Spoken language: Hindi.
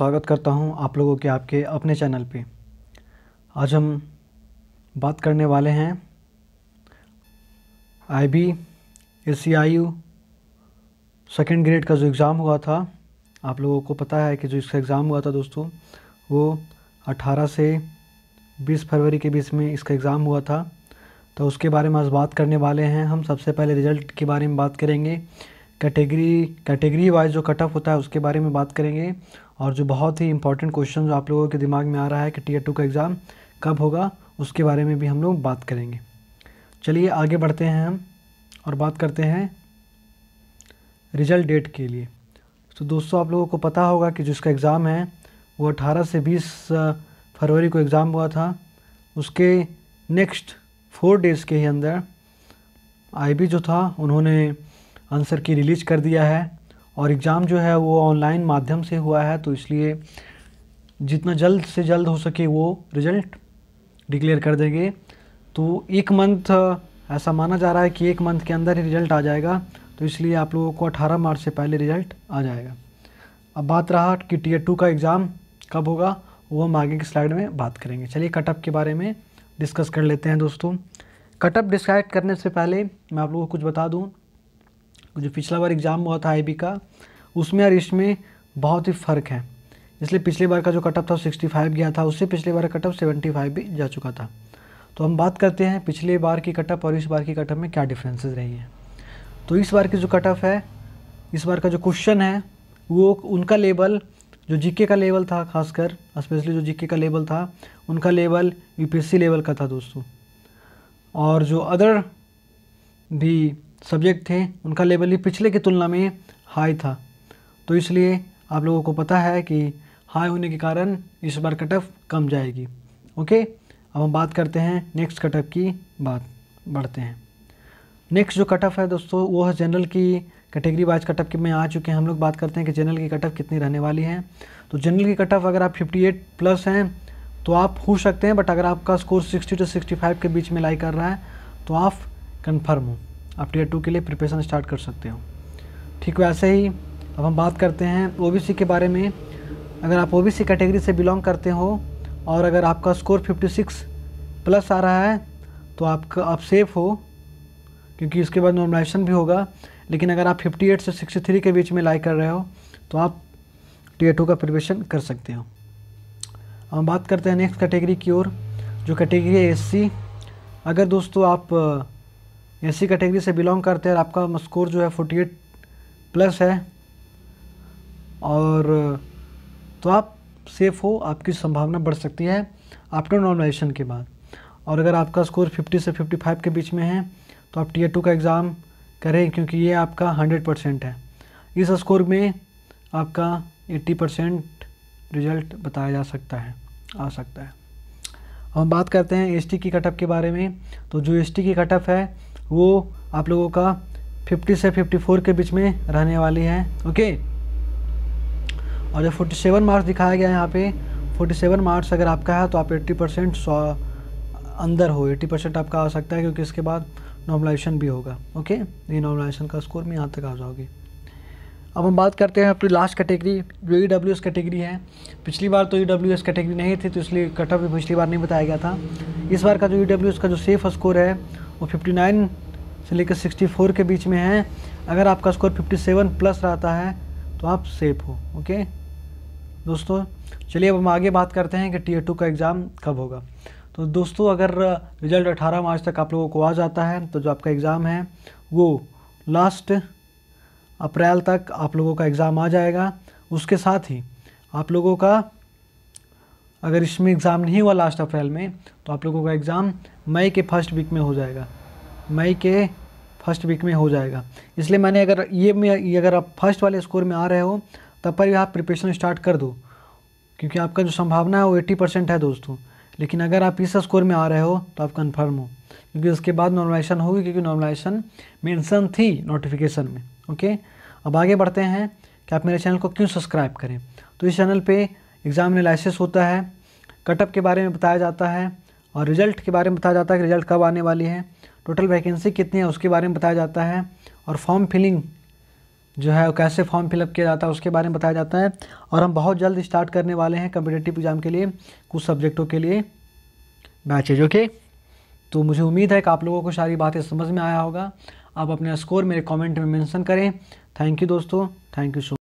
स्वागत करता हूं आप लोगों के आपके अपने चैनल पे आज हम बात करने वाले हैं I B S C I U second grade का जो एग्ज़ाम हुआ था आप लोगों को पता है कि जो इसका एग्ज़ाम हुआ था दोस्तों वो 18 से 20 फरवरी के बीच में इसका एग्ज़ाम हुआ था तो उसके बारे में आज बात करने वाले हैं हम सबसे पहले रिज़ल्ट के बारे में बात करेंगे कैटेगरी कैटेगरी वाइज जो कट ऑफ होता है उसके बारे में बात करेंगे और जो बहुत ही इंपॉर्टेंट क्वेश्चन जो आप लोगों के दिमाग में आ रहा है कि टीयर टू का एग्ज़ाम कब होगा उसके बारे में भी हम लोग बात करेंगे चलिए आगे बढ़ते हैं हम और बात करते हैं रिजल्ट डेट के लिए तो दोस्तों आप लोगों को पता होगा कि जिसका एग्ज़ाम है वो अठारह से बीस फरवरी को एग्ज़ाम हुआ था उसके नेक्स्ट फोर डेज़ के ही अंदर आई जो था उन्होंने आंसर की रिलीज कर दिया है और एग्ज़ाम जो है वो ऑनलाइन माध्यम से हुआ है तो इसलिए जितना जल्द से जल्द हो सके वो रिज़ल्ट डिक्लेयर कर देंगे तो एक मंथ ऐसा माना जा रहा है कि एक मंथ के अंदर ही रिज़ल्ट आ जाएगा तो इसलिए आप लोगों को 18 मार्च से पहले रिज़ल्ट आ जाएगा अब बात रहा कि टीयर टू का एग्ज़ाम कब होगा वो हम आगे की स्लाइड में बात करेंगे चलिए कटअप के बारे में डिस्कस कर लेते हैं दोस्तों कटअप डिस्कस करने से पहले मैं आप लोगों को कुछ बता दूँ जो पिछला बार एग्ज़ाम हुआ था आई का उसमें और इसमें बहुत ही फ़र्क है इसलिए पिछले बार का जो कटअप था सिक्सटी फाइव गया था उससे पिछले बार का कटअप सेवेंटी फाइव भी जा चुका था तो हम बात करते हैं पिछले बार की कटअप और इस बार की कटअप में क्या डिफरेंसेस रही हैं तो इस बार की जो कटअप है इस बार का जो क्वेश्चन है वो उनका लेवल जो जीके का लेवल था खासकर स्पेशली जो जीके का लेवल था उनका लेवल यूपीएससी लेवल का था दोस्तों और जो अदर भी सब्जेक्ट थे उनका लेवल भी पिछले की तुलना में हाई था तो इसलिए आप लोगों को पता है कि हाई होने के कारण इस बार कट ऑफ कम जाएगी ओके अब हम बात करते हैं नेक्स्ट कट ऑफ की बात बढ़ते हैं नेक्स्ट जो कट ऑफ है दोस्तों वो है जनरल की कैटेगरी वाइज कट ऑफ की में आ चुके हैं हम लोग बात करते हैं कि जनरल की कट ऑफ कितनी रहने वाली है तो जनरल की कट ऑफ अगर आप 58 प्लस हैं तो आप हो सकते हैं बट अगर आपका स्कोर 60 टू 65 के बीच में लाई कर रहा है तो आप कन्फर्म हो आप टीयर टू के लिए प्रिपरेशन स्टार्ट कर सकते हो ठीक वैसे ही अब हम बात करते हैं ओ के बारे में अगर आप ओ कैटेगरी से बिलोंग करते हो और अगर आपका स्कोर 56 प्लस आ रहा है तो आपका आप सेफ़ हो क्योंकि इसके बाद नॉर्मलाइजेशन भी होगा लेकिन अगर आप 58 से 63 के बीच में लाई कर रहे हो तो आप टी टू का प्रिपरेशन कर सकते हो अब हम बात करते हैं नेक्स्ट कैटेगरी की ओर जो कैटेगरी है एस अगर दोस्तों आप एसी कैटेगरी से बिलोंग करते हैं आपका स्कोर जो है फोर्टी एट प्लस है और तो आप सेफ़ हो आपकी संभावना बढ़ सकती है आफ्टर नॉर्मलाइजेशन के बाद और अगर आपका स्कोर 50 से 55 के बीच में है तो आप टीयर टू का एग्ज़ाम करें क्योंकि ये आपका 100 परसेंट है इस स्कोर में आपका 80 परसेंट रिजल्ट बताया जा सकता है आ सकता है हम बात करते हैं एसटी की कटअप के बारे में तो जो एसटी की कटअप है वो आप लोगों का 50 से 54 के बीच में रहने वाली है ओके और जो 47 मार्क्स दिखाया गया है यहाँ पे 47 मार्क्स अगर आपका है तो आप 80 परसेंट अंदर हो 80 परसेंट आपका आ सकता है क्योंकि इसके बाद नॉर्मलाइजेशन भी होगा ओके ये नॉर्मलाइजेशन का स्कोर में यहाँ तक आ जाओगे अब हम बात करते हैं अपनी लास्ट कैटेगरी जो ई डब्ल्यू एस कैटेगरी है पिछली बार तो ई डब्ल्यू एस कैटेगरी नहीं थी तो इसलिए कटअप भी पिछली बार नहीं बताया गया था इस बार का जो ई डब्ल्यू एस का जो सेफ स्कोर है वो 59 से लेकर 64 के बीच में है अगर आपका स्कोर 57 प्लस रहता है तो आप सेफ हो ओके दोस्तों चलिए अब हम आगे बात करते हैं कि टी टू का एग्ज़ाम कब होगा तो दोस्तों अगर रिजल्ट 18 मार्च तक आप लोगों को आ जाता है तो जो आपका एग्ज़ाम है वो लास्ट अप्रैल तक आप लोगों का एग्ज़ाम आ जाएगा उसके साथ ही आप लोगों का अगर इसमें एग्ज़ाम नहीं हुआ लास्ट अप्रैल में तो आप लोगों का एग्ज़ाम मई के फर्स्ट वीक में हो जाएगा मई के फर्स्ट वीक में हो जाएगा इसलिए मैंने अगर ये में ये अगर आप फर्स्ट वाले स्कोर में आ रहे हो तब पर आप प्रिपरेशन स्टार्ट कर दो क्योंकि आपका जो संभावना है वो एट्टी परसेंट है दोस्तों लेकिन अगर आप इस स्कोर में आ रहे हो तो आप कन्फर्म हो क्योंकि उसके बाद नॉर्मलाइजेशन होगी क्योंकि नॉर्मलाइजेशन मेंशन थी नोटिफिकेशन में ओके अब आगे बढ़ते हैं कि आप मेरे चैनल को क्यों सब्सक्राइब करें तो इस चैनल पर एग्ज़ाम एनालिसिस होता है कटअप के बारे में बताया जाता है और रिजल्ट के बारे में बताया जाता है कि रिजल्ट कब आने वाली है टोटल वैकेंसी कितनी है उसके बारे में बताया जाता है और फॉर्म फिलिंग जो है वो कैसे फॉर्म फिलअप किया जाता है उसके बारे में बताया जाता है और हम बहुत जल्द स्टार्ट करने वाले हैं कम्पिटेटिव एग्ज़ाम के लिए कुछ सब्जेक्टों के लिए बैचेज ओके तो मुझे उम्मीद है कि आप लोगों को सारी बातें समझ में आया होगा आप अपना स्कोर मेरे कमेंट में मेंशन करें थैंक यू दोस्तों थैंक यू सो